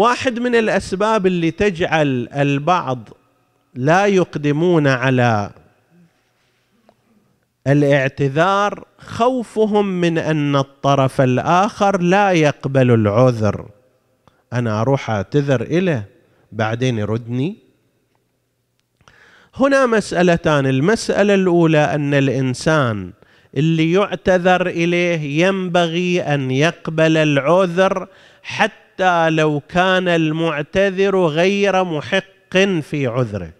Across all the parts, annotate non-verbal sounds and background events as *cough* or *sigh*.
واحد من الاسباب اللي تجعل البعض لا يقدمون على الاعتذار خوفهم من ان الطرف الاخر لا يقبل العذر انا اروح اعتذر اليه بعدين يردني هنا مسالتان المساله الاولى ان الانسان اللي يعتذر اليه ينبغي ان يقبل العذر حتى حتى لو كان المعتذر غير محق في عذره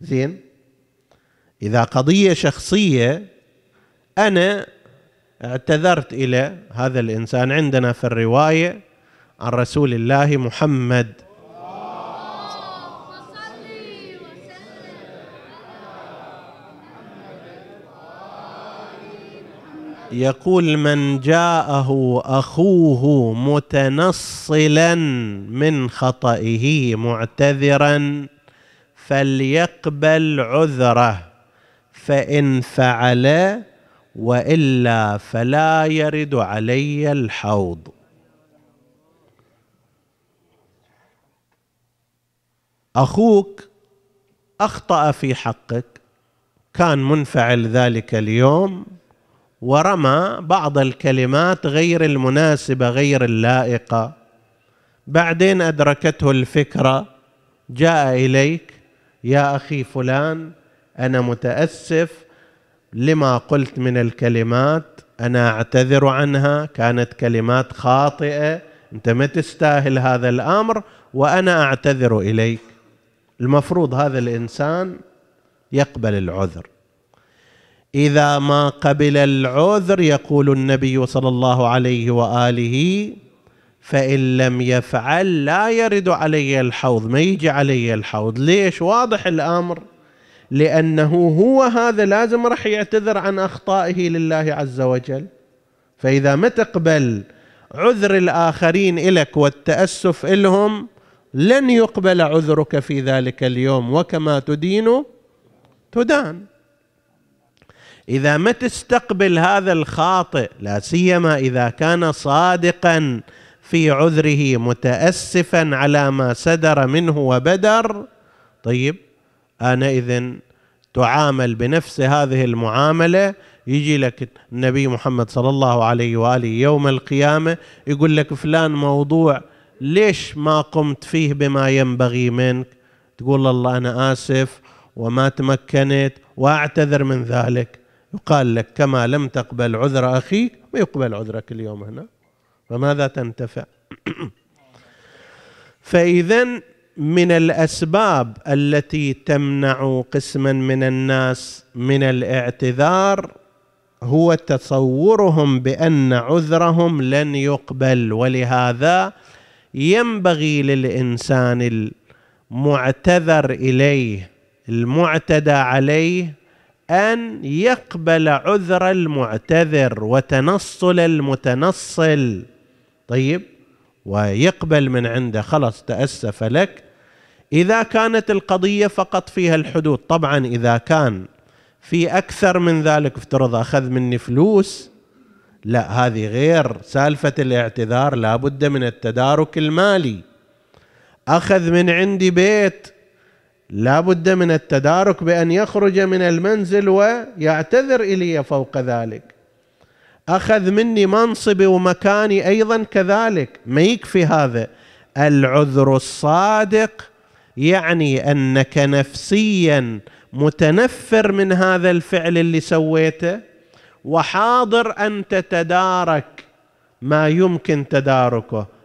زين اذا قضيه شخصيه انا اعتذرت الى هذا الانسان عندنا في الروايه عن رسول الله محمد يقول من جاءه اخوه متنصلا من خطئه معتذرا فليقبل عذره فان فعل والا فلا يرد علي الحوض اخوك اخطا في حقك كان منفعل ذلك اليوم ورمى بعض الكلمات غير المناسبه غير اللائقه بعدين ادركته الفكره جاء اليك يا اخي فلان انا متاسف لما قلت من الكلمات انا اعتذر عنها كانت كلمات خاطئه انت ما تستاهل هذا الامر وانا اعتذر اليك المفروض هذا الانسان يقبل العذر اذا ما قبل العذر يقول النبي صلى الله عليه واله فان لم يفعل لا يرد علي الحوض ما يجي علي الحوض ليش واضح الامر لانه هو هذا لازم راح يعتذر عن اخطائه لله عز وجل فاذا ما تقبل عذر الاخرين الك والتاسف الهم لن يقبل عذرك في ذلك اليوم وكما تدين تدان اذا ما تستقبل هذا الخاطئ لا سيما اذا كان صادقا في عذره متاسفا على ما سدر منه وبدر طيب انئذ تعامل بنفس هذه المعامله يجي لك النبي محمد صلى الله عليه واله يوم القيامه يقول لك فلان موضوع ليش ما قمت فيه بما ينبغي منك تقول الله انا اسف وما تمكنت واعتذر من ذلك يقال لك كما لم تقبل عذر أخيك ما يقبل عذرك اليوم هنا فماذا تنتفع *clears throat* فإذا من الأسباب التي تمنع قسما من الناس من الاعتذار هو تصورهم بأن عذرهم لن يقبل ولهذا ينبغي للإنسان المعتذر إليه المعتدى عليه ان يقبل عذر المعتذر وتنصل المتنصل طيب ويقبل من عنده خلص تاسف لك اذا كانت القضيه فقط فيها الحدود طبعا اذا كان في اكثر من ذلك افترض اخذ مني فلوس لا هذه غير سالفه الاعتذار لابد من التدارك المالي اخذ من عندي بيت لا بد من التدارك بأن يخرج من المنزل ويعتذر إلي فوق ذلك أخذ مني منصبي ومكاني أيضا كذلك ما يكفي هذا العذر الصادق يعني أنك نفسيا متنفر من هذا الفعل اللي سويته وحاضر أن تتدارك ما يمكن تداركه